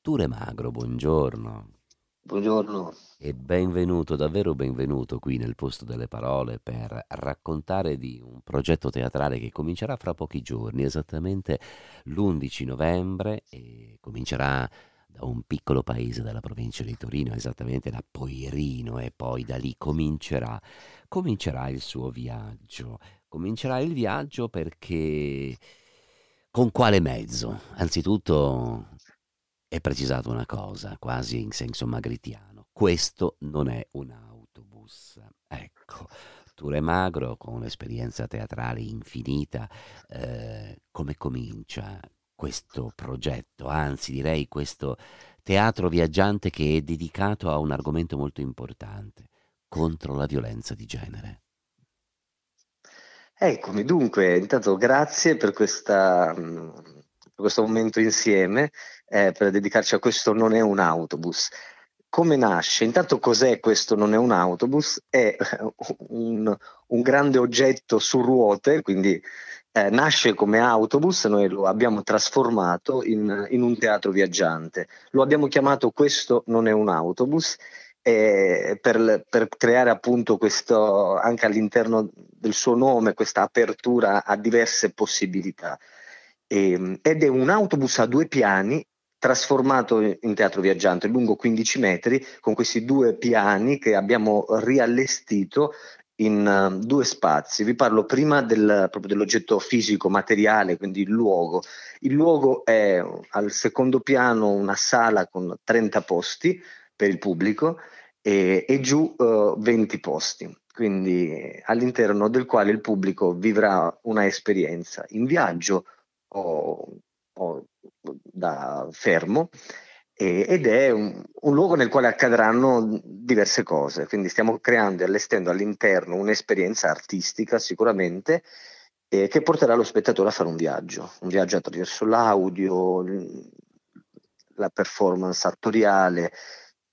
Ture Magro, buongiorno. Buongiorno. E benvenuto, davvero benvenuto qui nel posto delle parole per raccontare di un progetto teatrale che comincerà fra pochi giorni, esattamente l'11 novembre e comincerà da un piccolo paese della provincia di Torino, esattamente da Poirino e poi da lì comincerà, comincerà il suo viaggio. Comincerà il viaggio perché con quale mezzo? Anzitutto è precisato una cosa, quasi in senso magritiano. Questo non è un autobus. Ecco, Ture Magro, con un'esperienza teatrale infinita, eh, come comincia questo progetto, anzi direi questo teatro viaggiante che è dedicato a un argomento molto importante, contro la violenza di genere. Eccomi dunque, intanto grazie per questa mh, mm, questo momento insieme eh, per dedicarci a questo non è un autobus. Come nasce? Intanto cos'è questo non è un autobus? È eh, un, un grande oggetto su ruote, quindi eh, nasce come autobus, noi lo abbiamo trasformato in, in un teatro viaggiante. Lo abbiamo chiamato questo non è un autobus eh, per, per, creare appunto questo anche all'interno del suo nome questa apertura a diverse possibilità e, ehm, ed è un autobus a due piani trasformato in teatro viaggiante lungo 15 metri con questi due piani che abbiamo riallestito in uh, due spazi. Vi parlo prima del, dell'oggetto fisico, materiale, quindi il luogo. Il luogo è al secondo piano una sala con 30 posti per il pubblico e, e giù uh, eh, 20 posti, quindi all'interno del quale il pubblico vivrà una esperienza in viaggio o, o da fermo ed è un, un, luogo nel quale accadranno diverse cose, quindi stiamo creando e allestendo all'interno un'esperienza artistica sicuramente eh, che porterà lo spettatore a fare un viaggio, un viaggio attraverso l'audio, la performance attoriale,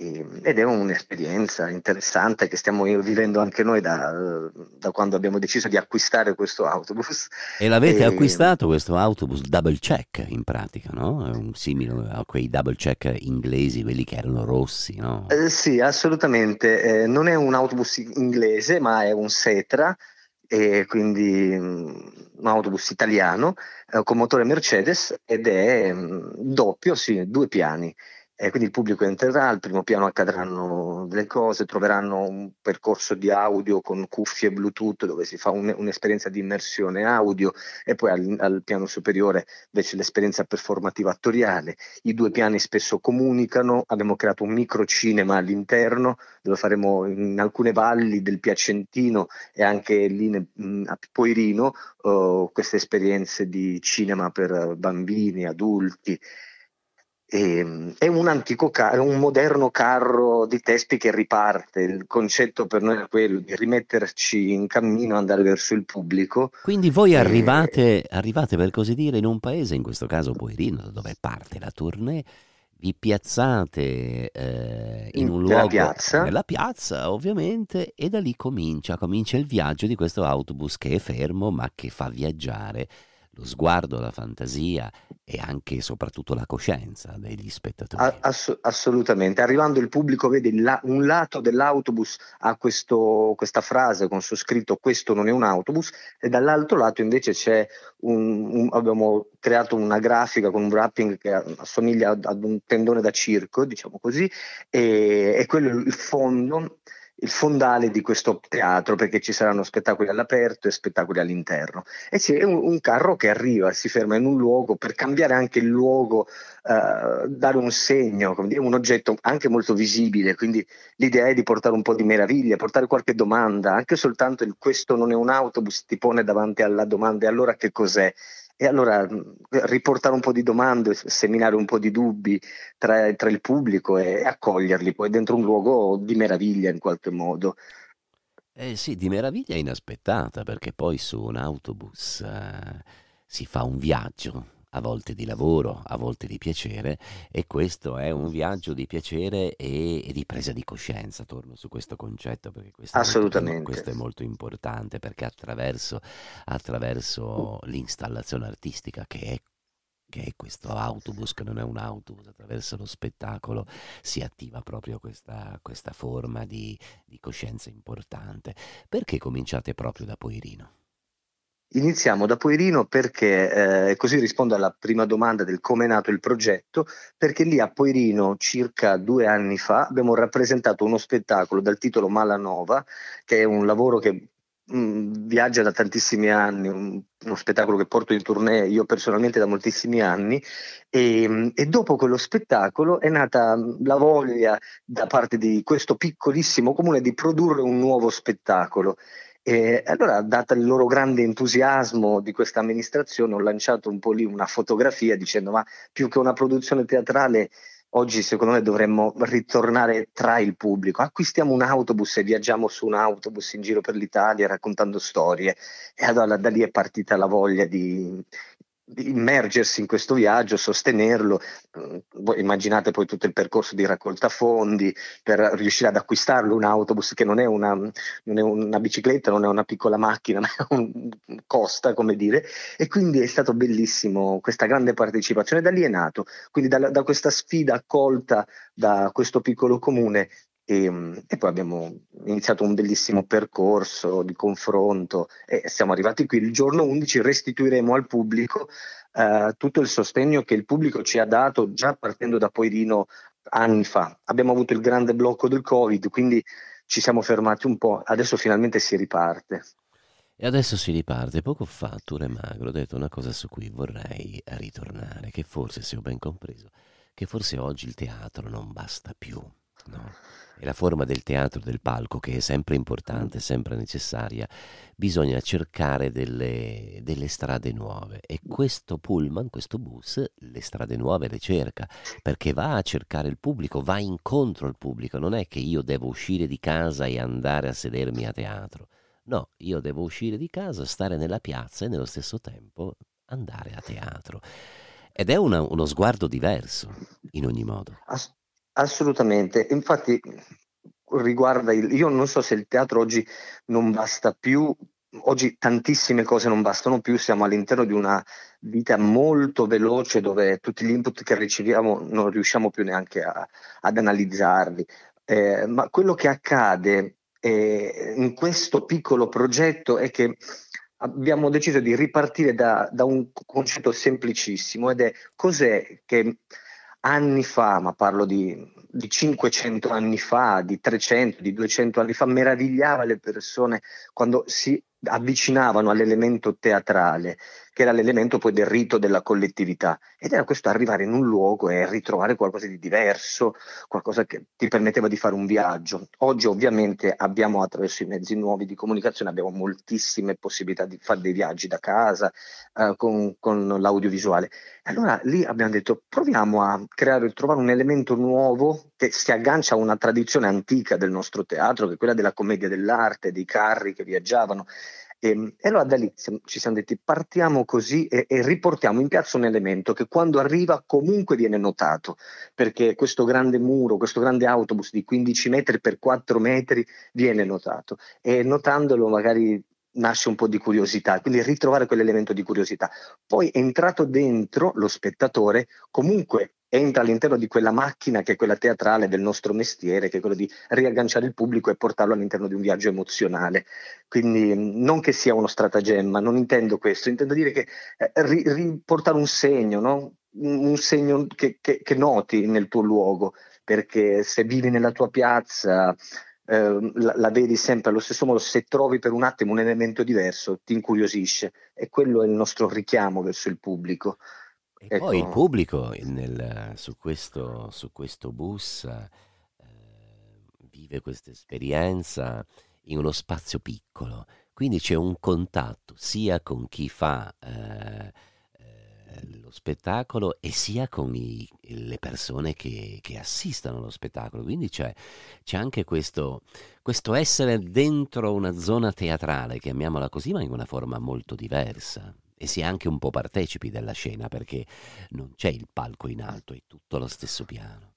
Ehm, ed è un'esperienza interessante che stiamo vivendo anche noi da, da quando abbiamo deciso di acquistare questo autobus. E l'avete e... Ehm, acquistato questo autobus double check in pratica, no? È un simile a quei double check inglesi, quelli che erano rossi, no? Eh, sì, assolutamente. Eh, non è un autobus inglese, ma è un Setra e quindi mm, un autobus italiano eh, con motore Mercedes ed è mh, mm, doppio, sì, due piani. Eh, quindi il pubblico entrerà, al primo piano accadranno delle cose, troveranno un percorso di audio con cuffie Bluetooth dove si fa un, un'esperienza di immersione audio e poi al, al, piano superiore invece l'esperienza performativa attoriale. I due piani spesso comunicano, abbiamo creato un microcinema all'interno dove faremo in alcune valli del Piacentino e anche lì ne, mm, a Poirino eh, queste esperienze di cinema per bambini, adulti e, ehm, è un antico carro, un moderno carro di Tespi che riparte. Il concetto per noi è quello di rimetterci in cammino, andare verso il pubblico. Quindi voi eh, arrivate, e... arrivate per così dire in un paese, in questo caso Boirino, dove parte la tournée vi piazzate eh, in un luogo piazza. nella piazza ovviamente e da lì comincia, comincia il viaggio di questo autobus che è fermo ma che fa viaggiare lo sguardo, la fantasia e anche e soprattutto la coscienza degli spettatori. Ass- assolutamente, arrivando il pubblico vede la- un lato dell'autobus ha questo, questa frase con su scritto questo non è un autobus e dall'altro lato invece c'è un, un, abbiamo creato una grafica con un wrapping che assomiglia ad un tendone da circo, diciamo così, e, e quello è il fondo il fondale di questo teatro perché ci saranno spettacoli all'aperto e spettacoli all'interno e c'è un, un carro che arriva, si ferma in un luogo per cambiare anche il luogo, eh, dare un segno, dire, un oggetto anche molto visibile, quindi l'idea è di portare un po' di meraviglia, portare qualche domanda, anche soltanto il questo non è un autobus ti pone davanti alla domanda e allora che cos'è? E allora mm, riportare un po' di domande, seminare un po' di dubbi tra, tra il pubblico e accoglierli poi dentro un luogo di meraviglia in qualche modo. Eh sì, di meraviglia inaspettata, perché poi su un autobus eh, si fa un viaggio a volte di lavoro, a volte di piacere e questo è un viaggio di piacere e, e di presa di coscienza, torno su questo concetto perché questo, Assolutamente. È, questo è molto importante perché attraverso, attraverso l'installazione artistica che è che è questo autobus, che non è un autobus, attraverso lo spettacolo si attiva proprio questa, questa forma di, di coscienza importante. Perché cominciate proprio da Poirino? Iniziamo da Poirino perché, eh, così rispondo alla prima domanda del come è nato il progetto, perché lì a Poirino circa due anni fa abbiamo rappresentato uno spettacolo dal titolo Malanova, che è un lavoro che mh, mm, viaggia da tantissimi anni, un, uno spettacolo che porto in tournée io personalmente da moltissimi anni e, e dopo quello spettacolo è nata la voglia da parte di questo piccolissimo comune di produrre un nuovo spettacolo e allora, data il loro grande entusiasmo di questa amministrazione, ho lanciato un po' lì una fotografia dicendo ma più che una produzione teatrale, oggi secondo me dovremmo ritornare tra il pubblico. Acquistiamo un autobus e viaggiamo su un autobus in giro per l'Italia raccontando storie. E allora da lì è partita la voglia di immergersi in questo viaggio, sostenerlo. Mm, voi immaginate poi tutto il percorso di raccolta fondi per riuscire ad acquistarlo un autobus che non è una, non è una bicicletta, non è una piccola macchina, ma è un costa, come dire. E quindi è stato bellissimo questa grande partecipazione. Da lì è nato, quindi da, da questa sfida accolta da questo piccolo comune e, ehm, e, poi abbiamo iniziato un bellissimo percorso di confronto e siamo arrivati qui. Il giorno 11 restituiremo al pubblico eh, tutto il sostegno che il pubblico ci ha dato già partendo da Poirino anni fa. Abbiamo avuto il grande blocco del Covid, quindi ci siamo fermati un po', adesso finalmente si riparte. E adesso si riparte. Poco fa Ture Magro ha detto una cosa su cui vorrei ritornare, che forse, se ho ben compreso, che forse oggi il teatro non basta più no? è la forma del teatro, del palco, che è sempre importante, mm. sempre necessaria, bisogna cercare delle, delle, strade nuove. E questo pullman, questo bus, le strade nuove le cerca, perché va a cercare il pubblico, va incontro al pubblico. Non è che io devo uscire di casa e andare a sedermi a teatro. No, io devo uscire di casa, stare nella piazza e nello stesso tempo andare a teatro. Ed è una, uno sguardo diverso, in ogni modo. Ass Assolutamente, infatti riguarda il, io non so se il teatro oggi non basta più, oggi tantissime cose non bastano più, siamo all'interno di una vita molto veloce dove tutti gli input che riceviamo non riusciamo più neanche a, ad analizzarli, eh, ma quello che accade eh, in questo piccolo progetto è che abbiamo deciso di ripartire da, da un concetto semplicissimo ed è cos'è che anni fa, ma parlo di, di 500 anni fa, di 300, di 200 anni fa, meravigliava le persone quando si avvicinavano all'elemento teatrale, che era l'elemento poi del rito della collettività. Ed era questo arrivare in un luogo e ritrovare qualcosa di diverso, qualcosa che ti permetteva di fare un viaggio. Oggi ovviamente abbiamo attraverso i mezzi nuovi di comunicazione, abbiamo moltissime possibilità di fare dei viaggi da casa eh, con, con l'audiovisuale. Allora lì abbiamo detto proviamo a creare, trovare un elemento nuovo che si aggancia a una tradizione antica del nostro teatro, che è quella della commedia dell'arte, dei carri che viaggiavano. E, ehm, e allora da lì ci siamo detti partiamo così e, e, riportiamo in piazza un elemento che quando arriva comunque viene notato, perché questo grande muro, questo grande autobus di 15 metri per 4 metri viene notato e notandolo magari nasce un po' di curiosità, quindi ritrovare quell'elemento di curiosità. Poi entrato dentro lo spettatore comunque entra all'interno di quella macchina che è quella teatrale del nostro mestiere, che è quello di riagganciare il pubblico e portarlo all'interno di un viaggio emozionale. Quindi mm, non che sia uno stratagemma, non intendo questo, intendo dire che eh, riportare un segno, no? un segno che, che, che, noti nel tuo luogo, perché se vivi nella tua piazza eh, la, la, vedi sempre allo stesso modo, se trovi per un attimo un elemento diverso ti incuriosisce e quello è il nostro richiamo verso il pubblico. E ecco. poi il ecco. pubblico nel, su, questo, su, questo, bus eh, vive questa esperienza in uno spazio piccolo, quindi c'è un contatto sia con chi fa eh, eh, lo spettacolo e sia con i, le persone che, che, assistono allo spettacolo. Quindi c'è, c'è anche questo, questo, essere dentro una zona teatrale, chiamiamola così, ma in una forma molto diversa e si è anche un po' partecipi della scena perché non c'è il palco in alto, è tutto lo stesso piano.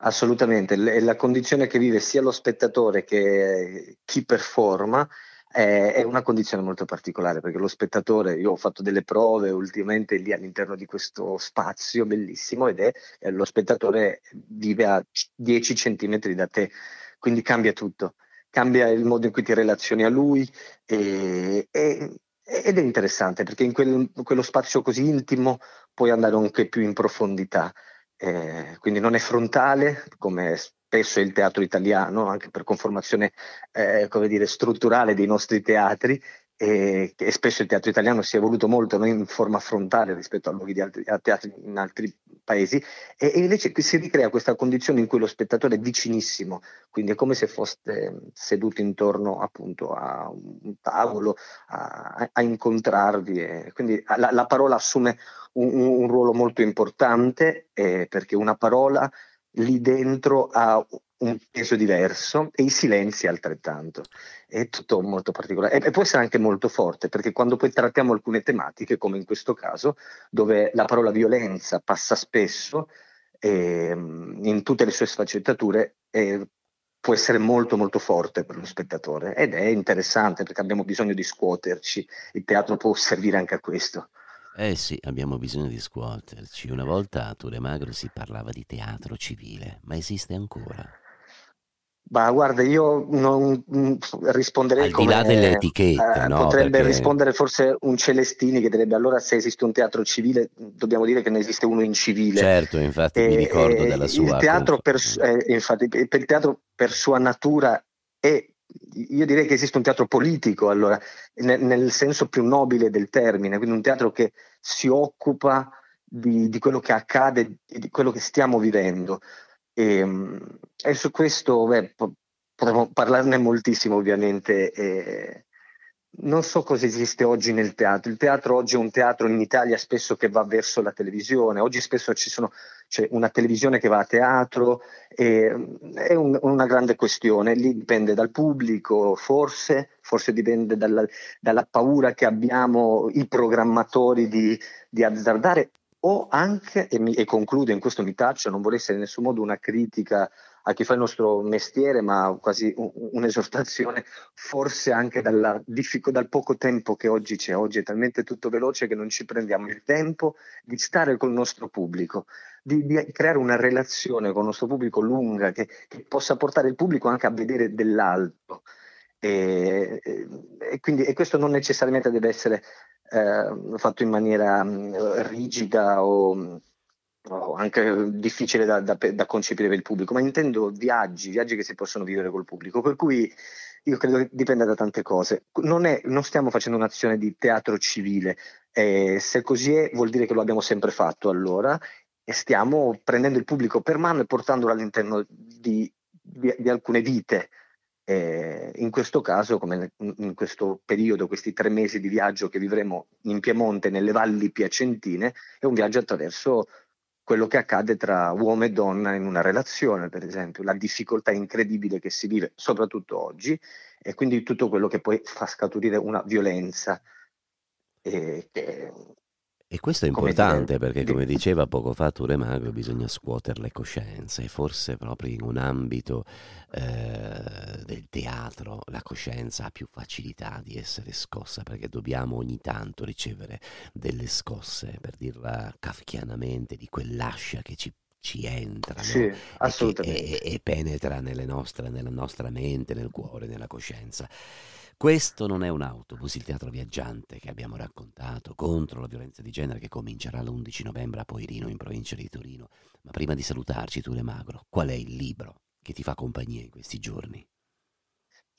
Assolutamente, L la condizione che vive sia lo spettatore che chi performa eh, è una condizione molto particolare perché lo spettatore, io ho fatto delle prove ultimamente lì all'interno di questo spazio bellissimo ed è eh, lo spettatore vive a 10 centimetri da te, quindi cambia tutto, cambia il modo in cui ti relazioni a lui e, e ed è interessante perché in quel, quello spazio così intimo puoi andare anche più in profondità. Eh, quindi non è frontale, come spesso è il teatro italiano, anche per conformazione eh, dire, strutturale dei nostri teatri, e, e, spesso il teatro italiano si è evoluto molto no, in forma frontale rispetto a luoghi di altri, a teatri in altri paesi e, e, invece si ricrea questa condizione in cui lo spettatore è vicinissimo, quindi è come se foste seduti intorno appunto a un tavolo a, a incontrarvi e quindi la, la parola assume un, un, ruolo molto importante eh, perché una parola lì dentro ha un peso diverso e i silenzi altrettanto. È tutto molto particolare e, può essere anche molto forte perché quando poi trattiamo alcune tematiche, come in questo caso, dove la parola violenza passa spesso eh, in tutte le sue sfaccettature, eh, può essere molto molto forte per lo spettatore ed è interessante perché abbiamo bisogno di scuoterci, il teatro può servire anche a questo. Eh sì, abbiamo bisogno di scuoterci. Una volta a Tule Magro si parlava di teatro civile, ma esiste ancora? Ma guarda, io non mm, risponderei Al di là dell'etichetta. eh, no, potrebbe perché... rispondere forse un Celestini che direbbe allora se esiste un teatro civile, dobbiamo dire che ne esiste uno in civile. Certo, infatti e, mi ricordo eh, della sua. Il teatro, per, eh, infatti, per il teatro per sua natura è io direi che esiste un teatro politico, allora, nel, nel, senso più nobile del termine, quindi un teatro che si occupa di, di quello che accade, di quello che stiamo vivendo, e, ehm, e su questo beh, potremmo parlarne moltissimo ovviamente. E non so cosa esiste oggi nel teatro. Il teatro oggi è un teatro in Italia spesso che va verso la televisione. Oggi spesso ci sono, c'è una televisione che va a teatro. è un, una grande questione. Lì dipende dal pubblico, forse, forse dipende dalla, dalla paura che abbiamo i programmatori di, di azzardare o anche, e, mi, e, concludo, in questo mi taccio, non vorrei essere in nessun modo una critica a chi fa il nostro mestiere, ma quasi un, un'esortazione, forse anche dalla, dal poco tempo che oggi c'è. Oggi è talmente tutto veloce che non ci prendiamo il tempo di stare col nostro pubblico, di, di creare una relazione con il nostro pubblico lunga, che, che possa portare il pubblico anche a vedere dell'altro. E, e, quindi, e questo non necessariamente deve essere eh, fatto in maniera mh, mm, rigida o, mm, o, anche difficile da, da, da, concepire per il pubblico, ma intendo viaggi, viaggi che si possono vivere col pubblico, per cui io credo che dipenda da tante cose. Non, è, non stiamo facendo un'azione di teatro civile, eh, se così è vuol dire che lo abbiamo sempre fatto allora e stiamo prendendo il pubblico per mano e portandolo all'interno di, di, di alcune vite eh, in questo caso, come in questo periodo, questi tre mesi di viaggio che vivremo in Piemonte, nelle valli piacentine, è un viaggio attraverso quello che accade tra uomo e donna in una relazione, per esempio, la difficoltà incredibile che si vive, soprattutto oggi, e quindi tutto quello che poi fa scaturire una violenza. Eh, che, e questo è importante dire, perché, come diceva poco fa Ture Magro, bisogna scuotere le coscienze, forse proprio in un ambito eh, del teatro la coscienza ha più facilità di essere scossa perché dobbiamo ogni tanto ricevere delle scosse, per dirla kafkianamente, di quell'ascia che ci ci entra sì, no? e, e, e, penetra nostre, nella nostra mente, nel cuore, nella coscienza. Questo non è un autobus, il teatro viaggiante che abbiamo raccontato contro la violenza di genere che comincerà l'11 novembre a Poirino in provincia di Torino. Ma prima di salutarci, Tule Magro, qual è il libro che ti fa compagnia in questi giorni?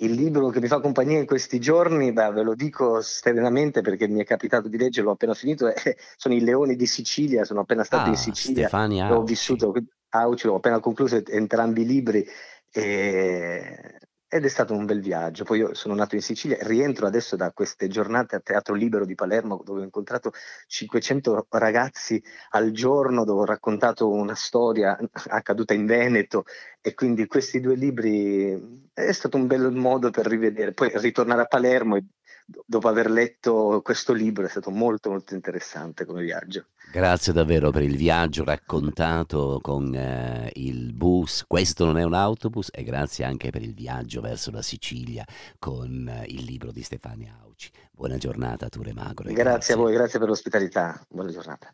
Il libro che mi fa compagnia in questi giorni, beh, ve lo dico serenamente perché mi è capitato di leggere, l'ho appena finito, eh, sono I Leoni di Sicilia, sono appena stato ah, in Sicilia, Stefania. ho vissuto a ho appena concluso entrambi i libri e ed è stato un bel viaggio. Poi io sono nato in Sicilia, rientro adesso da queste giornate a Teatro Libero di Palermo dove ho incontrato 500 ragazzi al giorno, dove ho raccontato una storia accaduta in Veneto e quindi questi due libri è stato un bel modo per rivedere. Poi ritornare a Palermo e dopo aver letto questo libro è stato molto molto interessante come viaggio. Grazie davvero per il viaggio raccontato con eh, il bus, questo non è un autobus e grazie anche per il viaggio verso la Sicilia con eh, il libro di Stefania Auci. Buona giornata Ture Magro. Grazie, grazie a voi, grazie per l'ospitalità, buona giornata.